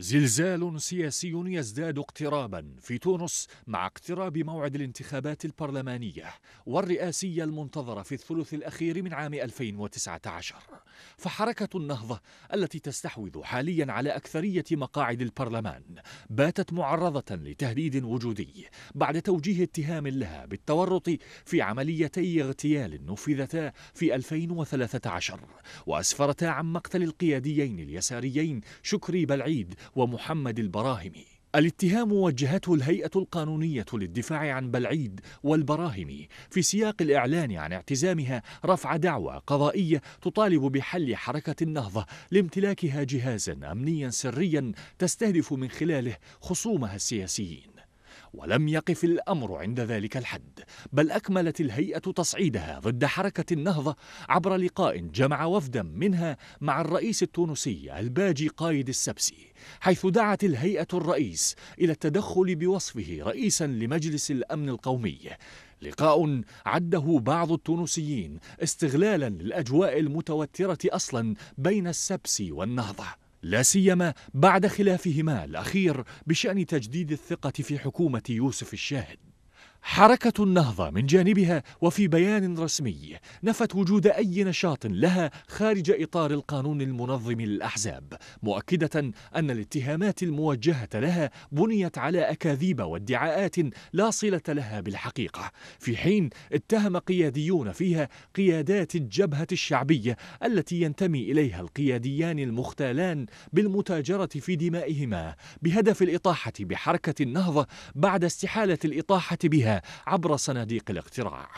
زلزال سياسي يزداد اقترابا في تونس مع اقتراب موعد الانتخابات البرلمانية والرئاسية المنتظرة في الثلث الأخير من عام 2019 فحركة النهضة التي تستحوذ حاليا على أكثرية مقاعد البرلمان باتت معرضة لتهديد وجودي بعد توجيه اتهام لها بالتورط في عمليتي اغتيال نفذتا في 2013 وأسفرتا عن مقتل القياديين اليساريين شكري بلعيد ومحمد البراهمي الاتهام وجهته الهيئة القانونية للدفاع عن بلعيد والبراهمي في سياق الإعلان عن اعتزامها رفع دعوى قضائية تطالب بحل حركة النهضة لامتلاكها جهازا أمنيا سريا تستهدف من خلاله خصومها السياسيين ولم يقف الأمر عند ذلك الحد بل أكملت الهيئة تصعيدها ضد حركة النهضة عبر لقاء جمع وفدا منها مع الرئيس التونسي الباجي قايد السبسي حيث دعت الهيئة الرئيس إلى التدخل بوصفه رئيسا لمجلس الأمن القومي لقاء عده بعض التونسيين استغلالا للأجواء المتوترة أصلا بين السبسي والنهضة لا سيما بعد خلافهما الأخير بشأن تجديد الثقة في حكومة يوسف الشاهد حركة النهضة من جانبها وفي بيان رسمي نفت وجود أي نشاط لها خارج إطار القانون المنظم للأحزاب، مؤكدة أن الاتهامات الموجهة لها بنيت على أكاذيب وادعاءات لا صلة لها بالحقيقة، في حين اتهم قياديون فيها قيادات الجبهة الشعبية التي ينتمي إليها القياديان المختالان بالمتاجرة في دمائهما بهدف الإطاحة بحركة النهضة بعد استحالة الإطاحة بها عبر صناديق الاقتراع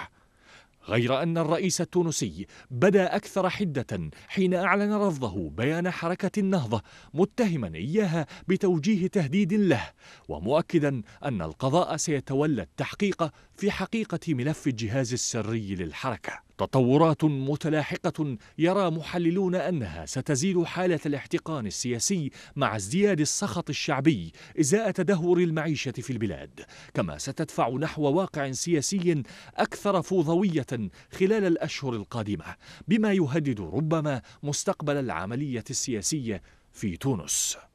غير أن الرئيس التونسي بدا أكثر حدة حين أعلن رفضه بيان حركة النهضة متهما إياها بتوجيه تهديد له ومؤكدا أن القضاء سيتولى التحقيق في حقيقة ملف الجهاز السري للحركة تطورات متلاحقة يرى محللون أنها ستزيد حالة الاحتقان السياسي مع ازدياد السخط الشعبي إزاء تدهور المعيشة في البلاد كما ستدفع نحو واقع سياسي أكثر فوضوية خلال الأشهر القادمة بما يهدد ربما مستقبل العملية السياسية في تونس